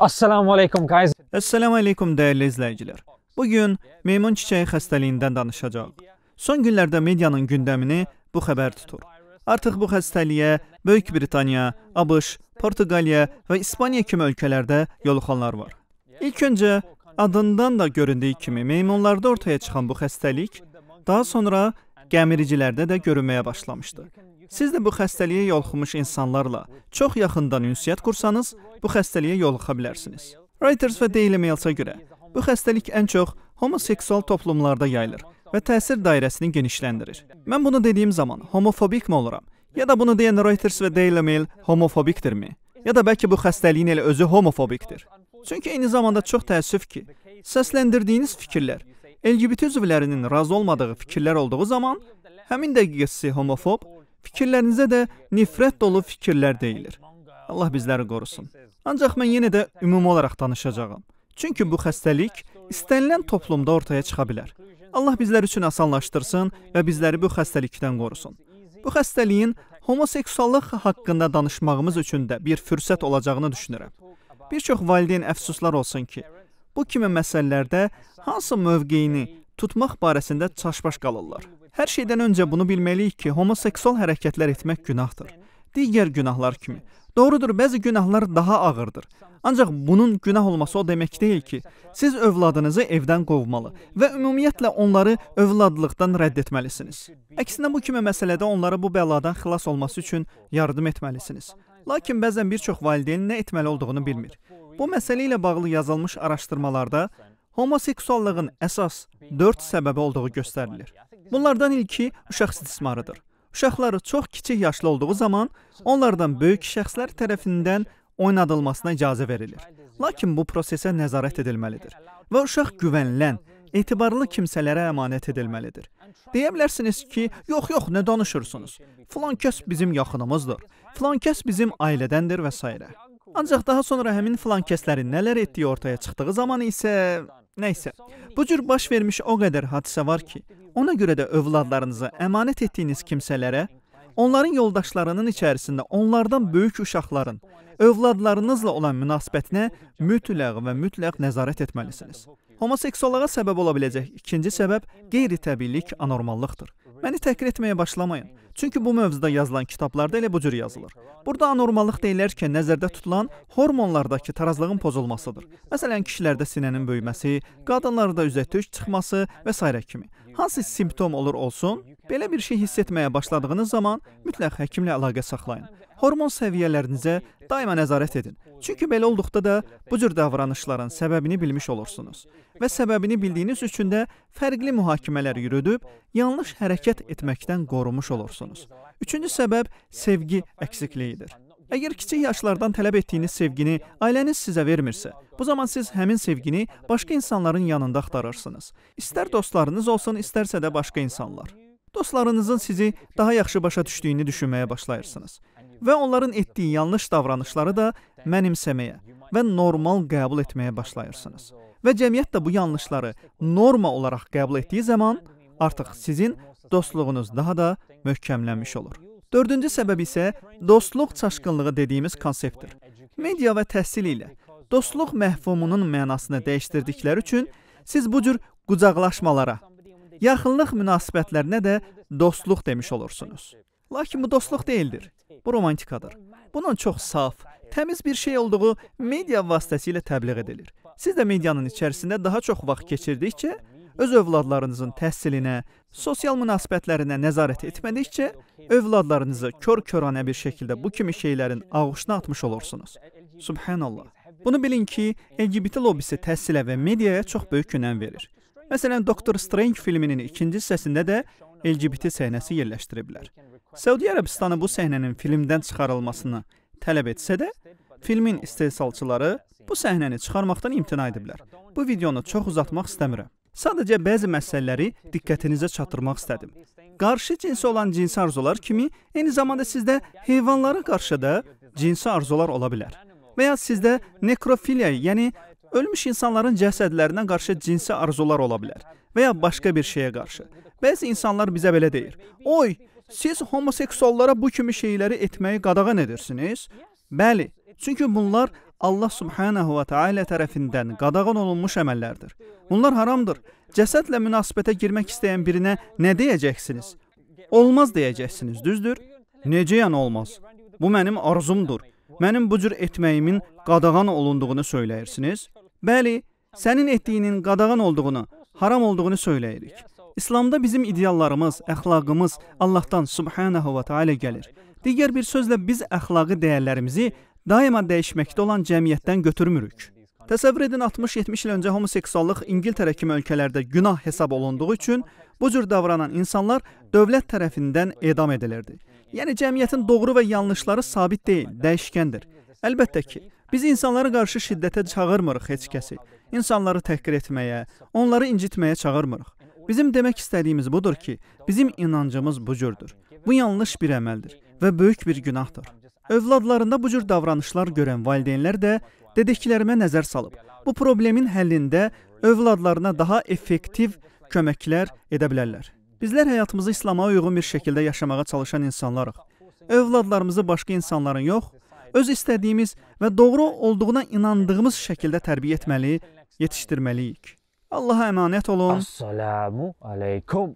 Assalamu alaykum guys. Assalamu alaykum dəyərli izləyicilər. Bu gün meymun çiçəyi xəstəliyindən danışacağıq. Son günlərdə medianın gündəmini bu xəbər tutur. Artıq bu xəstəliyə Böyük Britaniya, ABŞ, Portuqaliya və İspaniya kimi ölkələrdə yoluxanlar var. İlk öncə adından da göründüyü kimi meymunlarda ortaya çıxan bu xəstəlik daha sonra gəmiricilərdə də görünməyə başlamışdı Siz də bu xəstəliyə yoluxmuş insanlarla çox yaxından ünsiyyət qursanız, bu xəstəliyə yoluxa bilərsiniz. Reuters və Daily Mail-a görə bu xəstəlik ən çox homoseksual toplumlarda yayılır və təsir dairəsini genişləndirir. Mən bunu dediyim zaman homofobikmi oluram? Ya da bunu deyən Reuters və Daily Mail homofobikdirmi? Ya da bəlkə bu xəstəliyin elə özü homofobikdir. Çünki eyni zamanda çox təəssüf ki, səsləndirdiyiniz fikirlər LGBT üzvlərinin razı olmadığı fikirlər olduğu zaman həmin dəqiqə sizi homofob Fikirlərinizə də nifrət dolu fikirlər deyilir. Allah bizləri qorusun. Ancaq mən yenə də ümumi olaraq danışacağam. Çünki bu xəstəlik istənilən toplumda ortaya çıxa bilər. Allah bizlər üçün asanlaşdırsın və bizləri bu xəstəlikdən qorusun. Bu xəstəliyin homoseksuallıq haqqında danışmağımız üçün də bir fürsət olacağını düşünürəm. Bir çox valideyn əfsuslar olsun ki, bu kimi məsələlərdə hansı mövqeyini tutmaq barəsində çaşbaş qalırlar. Hər şeydən öncə bunu bilməliyik ki, homoseksual hərəkətlər etmək günahdır. Digər günahlar kimi. Doğrudur, bəzi günahlar daha ağırdır. Ancaq bunun günah olması o demək deyil ki, siz övladınızı evdən qovmalı və ümumiyyətlə onları övladlıqdan rədd etməlisiniz. Əksinə bu kimi məsələdə onlara bu bəladan xilas olması üçün yardım etməlisiniz. Lakin bəzən bir çox valideyn nə etməli olduğunu bilmir. Bu məsələ ilə bağlı yazılmış araşdırmalarda homoseksuallığın əsas 4 səbəbi olduğu göstərilir. Bunlardan ilki uşaq istismarıdır. Uşaqları çox kiçik yaşlı olduğu zaman onlardan böyük şəxslər tərəfindən oynadılmasına icazə verilir. Lakin bu prosesə nəzarət edilməlidir və uşaq güvənilən, etibarlı kimsələrə əmanət edilməlidir. Deyə bilərsiniz ki, yox, yox, nə danışırsınız? Filan kəs bizim yaxınımızdır. Filan kəs bizim ailədəndir və s. Ancaq daha sonra həmin filan kəslərin nələr etdiyi ortaya çıxdığı zaman isə Nəysə, bu cür baş vermiş o qədər hadisə var ki, ona görə də övladlarınızı əmanət etdiyiniz kimsələrə, onların yoldaşlarının içərisində onlardan böyük uşaqların övladlarınızla olan münasibətinə mütləq və mütləq nəzarət etməlisiniz. Homoseksuallığa səbəb ola biləcək ikinci səbəb qeyri-təbiilik, anormallıqdır. Məni təhqir etməyə başlamayın. Çünki bu mövzuda yazılan kitablarda elə bu cür yazılır. Burada anormallıq deyilər ki, nəzərdə tutulan hormonlardakı tarazlığın pozulmasıdır. Məsələn, kişilərdə sinənin böyüməsi, qadınlarda üzə tük çıxması və s. kimi. Hansı simptom olur olsun, belə bir şey hiss etməyə başladığınız zaman mütləq həkimlə əlaqə saxlayın hormon səviyyələrinizə daima nəzarət edin. Çünki belə olduqda da bu cür davranışların səbəbini bilmiş olursunuz və səbəbini bildiyiniz üçün də fərqli mühakimələr yürüdüb yanlış hərəkət etməkdən qorunmuş olursunuz. Üçüncü səbəb sevgi əksikliyidir. Əgər kiçik yaşlardan tələb etdiyiniz sevgini ailəniz sizə vermirsə, bu zaman siz həmin sevgini başqa insanların yanında axtarırsınız. İstər dostlarınız olsun, istərsə də başqa insanlar. Dostlarınızın sizi daha yaxşı başa düşdüyünü düşünməyə başlayırsınız və onların etdiyi yanlış davranışları da mənimsəməyə və normal qəbul etməyə başlayırsınız. Və cəmiyyət də bu yanlışları norma olaraq qəbul etdiyi zaman artıq sizin dostluğunuz daha da möhkəmlənmiş olur. Dördüncü səbəb isə dostluq çaşqınlığı dediyimiz konseptdir. Media və təhsil ilə dostluq məhfumunun mənasını dəyişdirdikləri üçün siz bu cür qucaqlaşmalara, yaxınlıq münasibətlərinə də dostluq demiş olursunuz. Lakin bu dostluq deyildir. Bu romantikadır. Bunun çox saf, təmiz bir şey olduğu media vasitəsilə təbliğ edilir. Siz də medianın içərisində daha çox vaxt keçirdikcə öz övladlarınızın təhsilinə, sosial münasibətlərinə nəzarət etmədikcə övladlarınızı kör-körənə bir şəkildə bu kimi şeylərin ağuşuna atmış olursunuz. Subhanallah. Bunu bilin ki, LGBT lobisi təhsilə və mediaya çox böyük önəm verir. Məsələn, Doktor Strange filminin ikinci hissəsində də LGBT səhnəsi yerləşdiriblər. Səudiyyə Ərəbistanı bu səhnənin filmdən çıxarılmasını tələb etsə də, filmin istehsalçıları bu səhnəni çıxarmaqdan imtina ediblər. Bu videonu çox uzatmaq istəmirəm. Sadəcə bəzi məsələləri diqqətinizə çatdırmaq istədim. Qarşı cinsi olan cinsi arzular kimi, eyni zamanda sizdə heyvanlara qarşı da cinsi arzular ola bilər. Və ya sizdə nekrofiliya, yəni ölmüş insanların cəsədlərinə qarşı cinsi arzular ola bilər və ya başqa bir şeyə qarşı. Bəzi insanlar bizə belə deyir. Oy, siz homoseksuallara bu kimi şeyləri etməyi qadağan edirsiniz? Bəli, çünki bunlar Allah Subhanahu va Taala tərəfindən qadağan olunmuş əməllərdir. Bunlar haramdır. Cəsədlə münasibətə girmək istəyən birinə nə deyəcəksiniz? Olmaz deyəcəksiniz, düzdür? Necə yəni olmaz? Bu mənim arzumdur. Mənim bu cür etməyimin qadağan olunduğunu söyləyirsiniz? Bəli, sənin etdiyinin qadağan olduğunu, haram olduğunu söyləyirik. İslamda bizim ideallarımız, əxlaqımız Allahdan Subhanahu va Taala gəlir. Digər bir sözlə biz əxlaqi dəyərlərimizi daima dəyişməkdə olan cəmiyyətdən götürmürük. Təsəvvür edin 60-70 il öncə homoseksuallıq İngiltərə kimi ölkələrdə günah hesab olunduğu üçün bu cür davranan insanlar dövlət tərəfindən edam edilirdi. Yəni cəmiyyətin doğru və yanlışları sabit deyil, dəyişkəndir. Əlbəttə ki, biz insanlara qarşı şiddətə çağırmırıq heç kəsi. İnsanları təhqir etməyə, onları incitməyə çağırmırıq. Bizim demək istədiyimiz budur ki, bizim inancımız bu cürdür. Bu yanlış bir əməldir və böyük bir günahdır. Övladlarında bu cür davranışlar görən valideynlər də dediklərimə nəzər salıb. Bu problemin həllində övladlarına daha effektiv köməklər edə bilərlər. Bizlər həyatımızı İslam'a uyğun bir şəkildə yaşamağa çalışan insanlarıq. Övladlarımızı başqa insanların yox, öz istədiyimiz və doğru olduğuna inandığımız şəkildə tərbiyə etməli, yetişdirməliyik. Allah'a emanet olun. Assalamu aleykum.